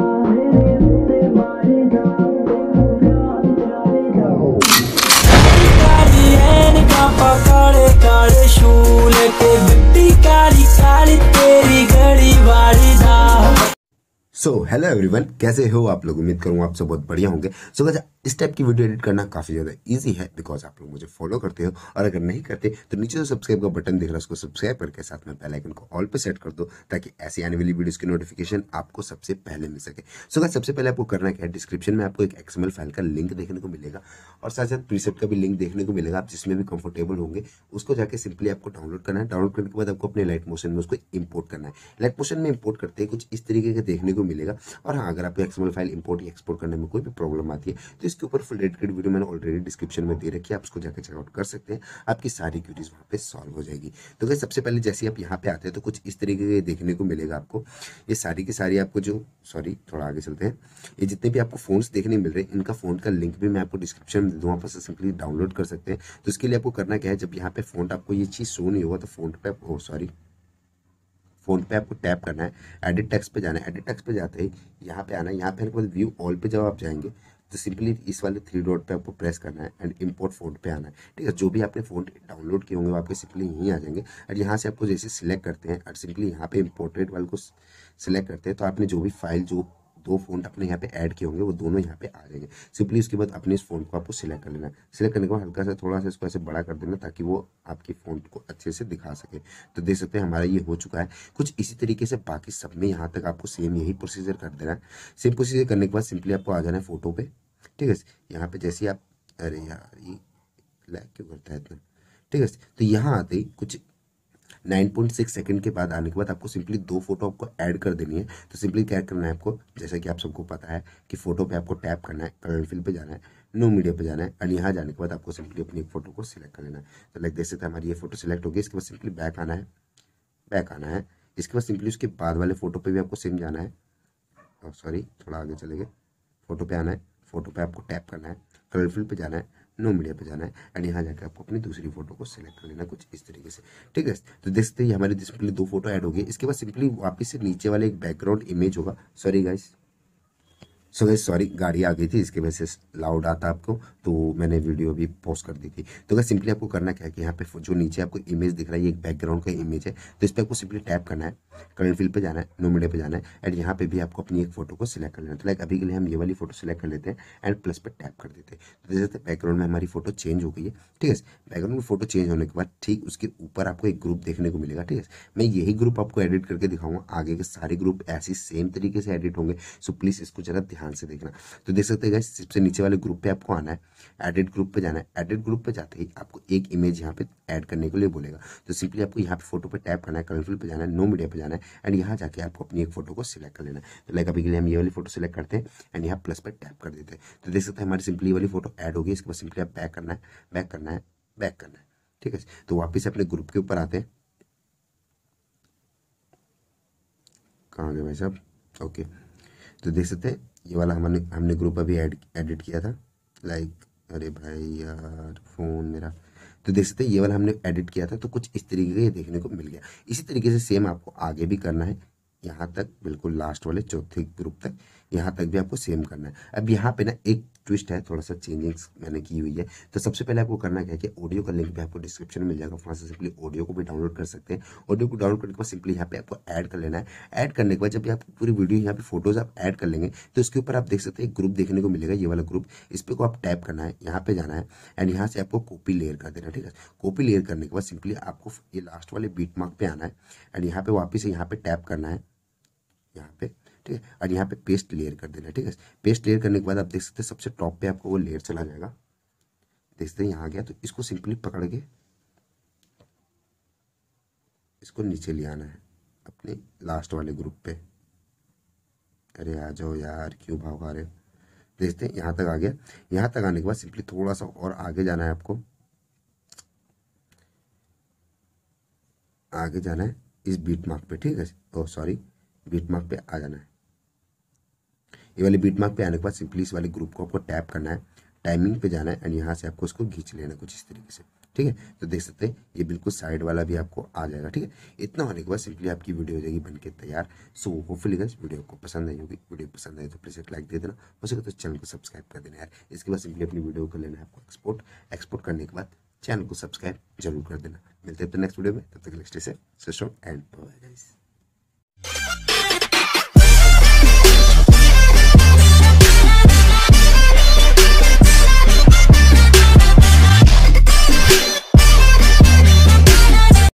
heart. So hello everyone कैसे हो आप लोग उम्मीद करूँ आप सब बहुत बढ़िया होंगे सो so, इस टाइप की वीडियो एडिट करना काफ़ी ज़्यादा इजी है बिकॉज आप लोग मुझे फॉलो करते हो और अगर नहीं करते तो नीचे जो सब्सक्राइब का बटन दिख रहा है उसको सब्सक्राइब करके साथ में बेल आइकन को ऑल पे सेट कर दो ताकि ऐसी आने वाली वीडियोज की नोटिफिकेशन आपको सबसे पहले मिल सके सो so, सबसे पहले आपको करना क्या है डिस्क्रिप्शन में आपको एक एक्सएमएल फाइल का लिंक देखने को मिलेगा और साथ साथ प्रीसेट का भी लिंक देखने को मिलेगा आप जिसमें भी कंफर्टेबल होंगे उसको जाकर सिंपली आपको डाउनलोड करना है डाउनलोड करने के बाद आपको अपने लाइट मोशन में उसको इम्पोर्ट करना है लाइट मोशन में इम्पोर्ट करते कुछ इस तरीके का देखने को मिलेगा और हाँ अगर आपको एक्सएमएल फाइल इंपोर्ट या एक्सपोर्ट करने में कोई भी प्रॉब्लम आती है तो इसके ऊपर फुल डेडिकेट वीडियो मैंने ऑलरेडी डिस्क्रिप्शन में दे रखी है आप उसको जाकर चेकआउट कर सकते हैं आपकी सारी क्यूरीज वहाँ पर सॉल्व हो जाएगी तो गई सबसे पहले जैसे आप यहाँ पर आते हैं तो कुछ इस तरीके के देखने को मिलेगा आपको ये सारी की सारी आपको जो सॉरी थोड़ा आगे चलते हैं ये जितने भी आपको फोन देखने मिल रहे हैं इनका फोन का लिंक भी मैं आपको डिस्क्रिप्शन में दे दूँ आप सिंपली डाउनलोड कर सकते हैं तो इसके लिए आपको करना क्या है जब यहाँ पे फोन आपको ये चीज़ शो नहीं होगा तो फोन पे सॉरी फोन पे आपको टैप करना है एडिट टेक्स्ट पे जाना है एडिट टेक्स्ट पे जाते ही यहाँ पे आना है यहाँ पे आने के बाद व्यू ऑल पे जब आप जाएंगे तो सिंपली इस वाले थ्री डॉट पे आपको प्रेस करना है एंड इंपोर्ट फोन पे आना है ठीक है जो भी आपने फोन डाउनलोड किए होंगे वो आपके सिंपली यहीं आ जाएंगे और यहाँ से आपको जैसे सिलेक्ट करते हैं और सिंपली यहाँ पे इम्पोर्टेड वाले को सिलेक्ट करते हैं तो आपने जो भी फाइल जो दो फोन अपने यहाँ पे ऐड किए होंगे वो दोनों यहाँ पे आ जाएंगे सिंपली उसके बाद अपने इस फोन को आपको सिलेक्ट कर लेना सिलेक्ट करने के बाद हल्का सा थोड़ा सा इसको ऐसे बड़ा कर देना ताकि वो आपके फोन को अच्छे से दिखा सके तो देख सकते हैं हमारा ये हो चुका है कुछ इसी तरीके से बाकी सब में यहाँ तक आपको सेम यही प्रोसीजर कर देना है सेम प्रोसीजर करने के बाद सिंपली आपको आ जाना है फोटो पे ठीक है यहाँ पे जैसे आप अरे यार ये लैग क्यों करता है इतना ठीक है तो यहाँ आते ही कुछ नाइन पॉइंट सिक्स सेकेंड के बाद आने के बाद आपको सिंपली दो फोटो आपको ऐड कर देनी है तो सिंपली क्या करना है आपको जैसा कि आप सबको पता है कि फोटो पे आपको टैप करना है करंट फिल पे जाना है नो मीडिया पे जाना है और यहाँ जाने के बाद आपको सिंपली अपनी फोटो को सिलेक्ट कर लेना है तो लाइक देख सकते हैं हमारी ये फोटो सिलेक्ट होगी इसके बाद सिंपली बैक आना है बैक आना है इसके बाद सिंपली उसके बाद वाले फोटो पर भी आपको सिम जाना है सॉरी oh, थोड़ा आगे चले गए फोटो पे आना है फोटो पर आपको टैप करना है कलर फील्ड पर जाना है नो मीडिया पे जाना है एंड यहाँ जाकर आपको अपनी दूसरी फोटो को सिलेक्ट कर लेना कुछ इस तरीके से ठीक है तो देख सकते हैं हमारे डिस्प्ले दो फोटो ऐड हो गए इसके बाद सिंपली वापस से नीचे वाले एक बैकग्राउंड इमेज होगा सॉरी गाइस सुबह सॉरी गाड़ी आ गई थी इसके वजह से लाउड आता आपको तो मैंने वीडियो भी पोस्ट कर दी थी तो अगर सिंपली आपको करना क्या है कि यहाँ पे जो नीचे आपको इमेज दिख रहा है एक बैकग्राउंड का इमेज है तो इस पर आपको सिंपली टैप करना है करंट फील्ड पे जाना है नोमिडे पे जाना है एंड यहाँ पे भी आपको अपनी एक फोटो को सिलेक्ट कर लेना है तो लाइक अभी के लिए हम ये वाली फोटो सिलेक्ट कर लेते हैं एंड प्लस पर टैप कर देते हैं तो जैसे बैकग्राउंड में हमारी फोटो चेंज हो गई है ठीक है बैकग्राउंड में फोटो चेंज होने के बाद ठीक उसके ऊपर आपको एक ग्रुप देखने को मिलेगा ठीक है मैं यही ग्रुप आपको एडिट करके दिखाऊंगा आगे के सारे ग्रुप ऐसे सेम तरीके से एडिट होंगे सो प्लीज़ इसको जरा ध्यान ध्यान से देखना तो देख सकते हैं सबसे नीचे वाले ग्रुप पे आपको आना है एडिट ग्रुप पे जाना है एडिट ग्रुप पे जाते ही आपको एक इमेज यहाँ पे ऐड करने के लिए बोलेगा तो सिंपली आपको यहाँ पे फोटो पे टैप करना है कलरफुल पे जाना है नो मीडिया पे जाना है एंड यहाँ जाके आपको अपनी एक फोटो को सिलेक्ट कर लेना है तो लाइक अभी के लिए हम ये वाली फोटो सिलेक्ट करते हैं एंड यहाँ प्लस पर टैप कर देते हैं तो देख सकते हैं हमारी सिंपली वाली फोटो ऐड होगी इसके बाद सिंपली आप बैक करना है बैक करना है बैक करना है ठीक है तो वापिस अपने ग्रुप के ऊपर आते हैं कहाँ गए भाई साहब ओके तो देख सकते हैं ये वाला हमने हमने ग्रुप अभी एड एडिट किया था लाइक अरे भाई यार फ़ोन मेरा तो देख सकते हैं ये वाला हमने एडिट किया था तो कुछ इस तरीके का ये देखने को मिल गया इसी तरीके से सेम आपको आगे भी करना है यहाँ तक बिल्कुल लास्ट वाले चौथे ग्रुप तक यहाँ तक भी आपको सेम करना है अब यहाँ पे ना एक ट्विस्ट है थोड़ा सा चेंजिंग्स मैंने की हुई है तो सबसे पहले आपको करना क्या है कि ऑडियो का लिंक भी आपको डिस्क्रिप्शन में मिल जाएगा वहाँ से सिंपली ऑडियो को भी डाउनलोड कर सकते हैं ऑडियो को डाउनलोड करने के बाद सिंपली यहाँ पे आपको ऐड कर लेना है ऐड करने के बाद जब आप पूरी वीडियो यहाँ पे फोटोज आप ऐड कर लेंगे तो इसके ऊपर आप देख सकते हैं ग्रुप देखने को मिलेगा ये वाला ग्रुप इस पर को आप टैप करना है यहाँ पे जाना है एंड यहाँ से आपको कॉपी लेयर कर देना ठीक है कॉपी लेयर करने के बाद सिंपली आपको ये लास्ट वाले बीट मार्क पे आना है एंड यहाँ पे वापिस यहाँ पे टैप करना है यहाँ पे ठीक है और यहाँ पे पेस्ट लेयर कर देना ठीक है पेस्ट लेयर करने के बाद आप देख सकते हैं सबसे टॉप पे आपको वो लेयर चला जाएगा देख सकते हैं यहाँ आ गया तो इसको सिंपली पकड़ के इसको नीचे ले आना है अपने लास्ट वाले ग्रुप पे अरे आ जाओ यार क्यों भाव आ रहे देखते हैं यहाँ तक आ गया यहाँ तक आने के बाद सिंपली थोड़ा सा और आगे जाना है आपको आगे जाना है इस बीट मार्क पे ठीक है ओ सॉरी बीट मार्क पे आ जाना है ये वाले बीट मार्क पे आने के बाद सिंपली इस वाले ग्रुप को आपको टैप करना है टाइमिंग पे जाना है एंड यहाँ से आपको उसको खींच लेना कुछ इस तरीके से ठीक है तो देख सकते हैं ये बिल्कुल साइड वाला भी आपको आ जाएगा ठीक है इतना होने के बाद सिंपली आपकी वीडियो हो जाएगी बनके तैयार सो होपफुली गई वीडियो को पसंद आई होगी वीडियो पसंद आई तो प्लीज़ एक लाइक दे देना हो सके तो चैनल को सब्सक्राइब कर देना यार इसके बाद सिंपली अपनी वीडियो को लेना है आपको एक्सपोर्ट एक्सपोर्ट करने के बाद चैनल को सब्सक्राइब जरूर कर देना मिलते हैं तो नेक्स्ट वीडियो में तब तक नेक्स्ट डे से एंड